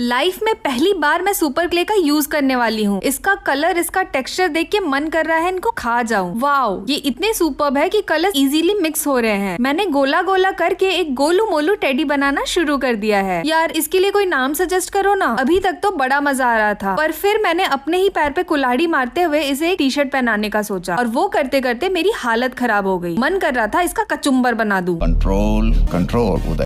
life में पहली बार मैं सुपर क्ले का यूज करने वाली हूँ इसका कलर इसका टेक्सचर देख के मन कर रहा है इनको खा जाऊँ वाओ ये इतने सुपर है कि कलर इजीली मिक्स हो रहे हैं मैंने गोला गोला करके एक गोलू मोलू टेडी बनाना शुरू कर दिया है यार इसके लिए कोई नाम सजेस्ट करो ना अभी तक तो बड़ा मजा आ रहा था पर फिर मैंने अपने ही पैर पे कुल्हाड़ी मारते हुए इसे एक टी शर्ट पहनाने का सोचा और वो करते करते मेरी हालत खराब हो गई मन कर रहा था इसका कचुम्बर बना दू कंट्रोल कंट्रोल